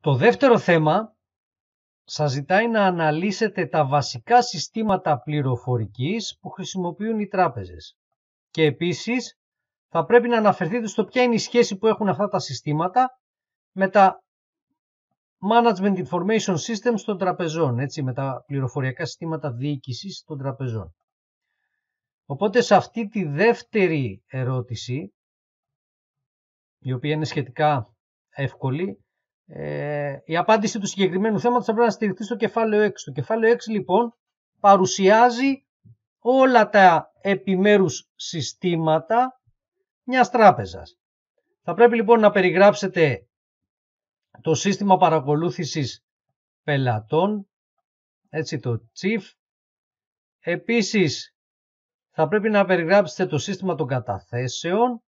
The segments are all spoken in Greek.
Το δεύτερο θέμα σας ζητάει να αναλύσετε τα βασικά συστήματα πληροφορικής που χρησιμοποιούν οι τράπεζες. Και επίσης θα πρέπει να αναφερθείτε στο ποια είναι η σχέση που έχουν αυτά τα συστήματα με τα Management Information Systems των τραπεζών, έτσι, με τα πληροφοριακά συστήματα διοίκησης των τραπεζών. Οπότε σε αυτή τη δεύτερη ερώτηση, η οποία είναι σχετικά εύκολη, ε, η απάντηση του συγκεκριμένου θέματος θα πρέπει να στηριχθεί στο κεφάλαιο 6. Το κεφάλαιο 6 λοιπόν παρουσιάζει όλα τα επιμέρους συστήματα μιας τράπεζας. Θα πρέπει λοιπόν να περιγράψετε το σύστημα παρακολούθησης πελατών, έτσι το chief. Επίσης θα πρέπει να περιγράψετε το σύστημα των καταθέσεων,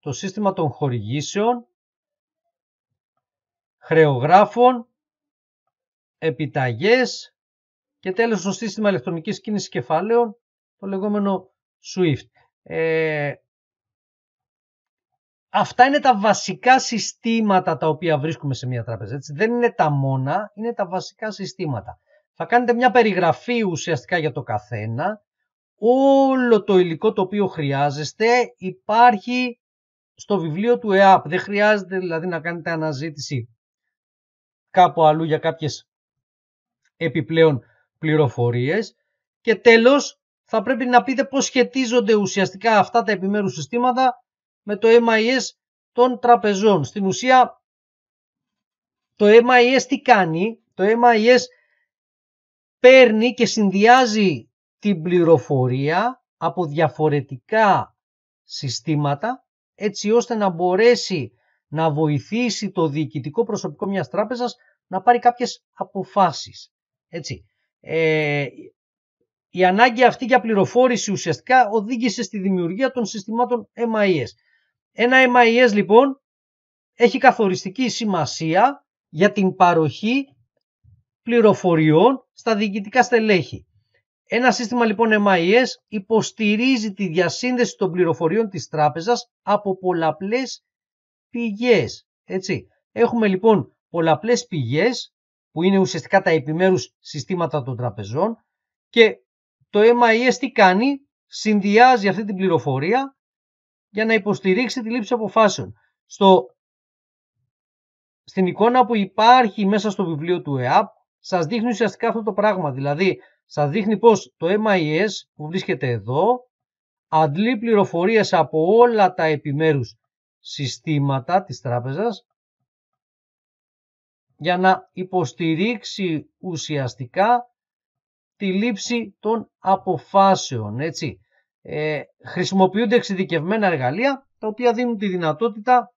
το σύστημα των χορηγήσεων, χρεογράφων, επιταγές και τέλος το σύστημα ηλεκτρονικής κίνησης κεφαλαίων, το λεγόμενο SWIFT. Ε, αυτά είναι τα βασικά συστήματα τα οποία βρίσκουμε σε μια τράπεζα. Δεν είναι τα μόνα, είναι τα βασικά συστήματα. Θα κάνετε μια περιγραφή ουσιαστικά για το καθένα. Όλο το υλικό το οποίο χρειάζεστε υπάρχει στο βιβλίο του ΕΑΠ. Δεν χρειάζεται δηλαδή να κάνετε αναζήτηση κάπου αλλού για κάποιες επιπλέον πληροφορίες και τέλος θα πρέπει να πείτε πώς σχετίζονται ουσιαστικά αυτά τα επιμέρους συστήματα με το MIS των τραπεζών. Στην ουσία το MIS τι κάνει, το MIS παίρνει και συνδυάζει την πληροφορία από διαφορετικά συστήματα έτσι ώστε να μπορέσει να βοηθήσει το διοικητικό προσωπικό μιας τράπεζας να πάρει κάποιες αποφάσεις. Έτσι. Ε, η ανάγκη αυτή για πληροφόρηση ουσιαστικά οδήγησε στη δημιουργία των συστημάτων MIS. Ένα MIS λοιπόν έχει καθοριστική σημασία για την παροχή πληροφοριών στα διοικητικά στελέχη. Ένα σύστημα λοιπόν MIS υποστηρίζει τη διασύνδεση των πληροφοριών της τράπεζας από πολλαπλές πηγές. Έτσι. Έχουμε λοιπόν πολλαπλές πηγές που είναι ουσιαστικά τα επιμέρους συστήματα των τραπεζών και το MIS τι κάνει, συνδυάζει αυτή την πληροφορία για να υποστηρίξει τη λήψη αποφάσεων. Στο, στην εικόνα που υπάρχει μέσα στο βιβλίο του ΕΑΠ σας δείχνει ουσιαστικά αυτό το πράγμα, δηλαδή σας δείχνει πως το MIS που βρίσκεται εδώ αντλεί πληροφορίες από όλα τα επιμέρους συστήματα της τράπεζας για να υποστηρίξει ουσιαστικά τη λήψη των αποφάσεων. Έτσι. Ε, χρησιμοποιούνται εξειδικευμένα εργαλεία τα οποία δίνουν τη δυνατότητα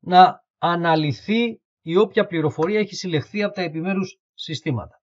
να αναλυθεί η όποια πληροφορία έχει συλλεχθεί από τα επιμέρους συστήματα.